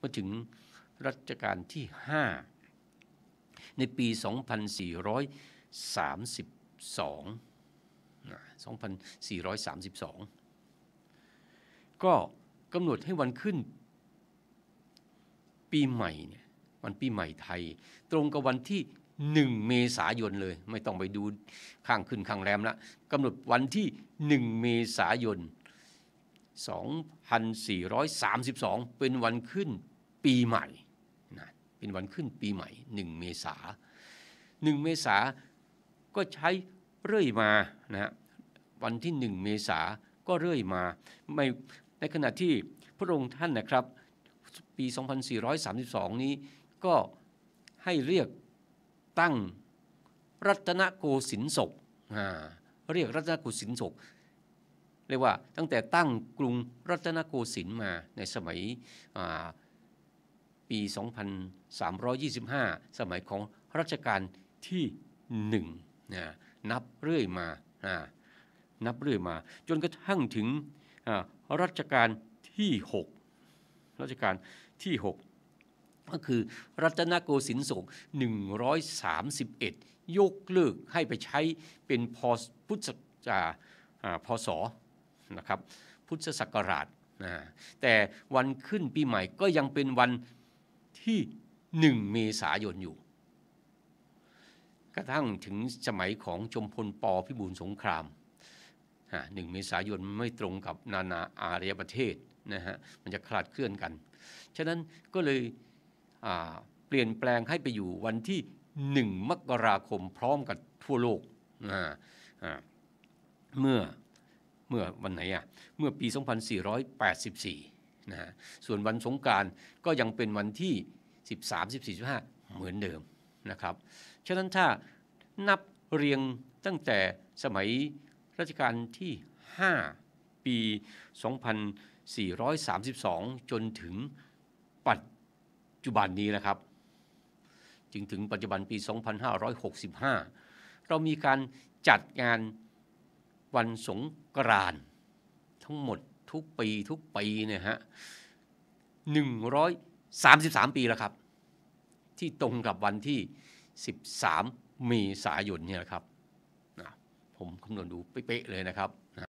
มาถึงรัชกาลที่ 5 ในปี 2432 2432 ก็กำหนดให้วันขึ้นปีใหม่เนี่ยวันปีใหม่ไทย ตรงกับวันที่ 1 เมษายนเลย ไม่ต้องไปดูข้างขึ้นข้างแรมละกำหนดวันที่ 1 เมษายน2432 เป็นวันขึ้นปีใหม่นะเป็นวันขึ้นปีใหม่ 1 เมษา1เมษาก็ใช้เรื่อยมา นะวันที่ 1 เมษาก็เรื่อยมาไม่ในขณะที่พระองค์ท่านนะครับ ปี 2432 นี้ ก็ให้เรียกตั้ง รัตนโกสินศกเรียกรัตนโกสินศกเรียกว่าตั้งแต่ตั้งกรุงรัตนโกสินทร์มาในสมัยปี 2325 สมัยของรัชกาลที่หนึ่งนะ นับเรื่อยมานะนับเรื่อยมา จนกระทั่งถึงรัชกาลที่ 6รัชกาลที่ 6 ก็คือรัตนโกสินทร์สง131ยกเลิกให้ไปใช้เป็นพอพุทธศาพศนะครับ พุทธศักราชนะแต่วันขึ้นปีใหม่ก็ยังเป็นวันที่หนึ่งเมษายนอยู่ กระทั่งถึงสมัยของจมพลปพิบูลสงครามหนึ่งเมษายนไม่ตรงกับนานาอารยประเทศนะฮะมันจะคลาดเคลื่อนกัน ฉะนั้นก็เลยเปลี่ยนแปลงให้ไปอยู่วันที่หนึ่งมกราคมพร้อมกับทั่วโลกเมื่อเมื่อวันไหนอ่ะ เมื่อปี 2484 นะฮะ ส่วนวันสงการก็ยังเป็นวันที่ 13 14 15เหมือนเดิมนะครับ ฉะนั้นถ้านับเรียงตั้งแต่สมัยรัชกาลที่ 5 ปี 2432 จนถึงปัจจุบันนี้นะครับ จึงถึงปัจจุบันปี 2565 เรามีการจัดงานวันสงกรานต์ทั้งหมดทุกปีทุกปีเนี่ยฮะหนึ่งร้อยสามสิบสามปีแล้วครับ ที่ตรงกับวันที่สิบสามเมษายนเนี่ยครับ ผมคำนวณดูเป๊ะเลยนะครับ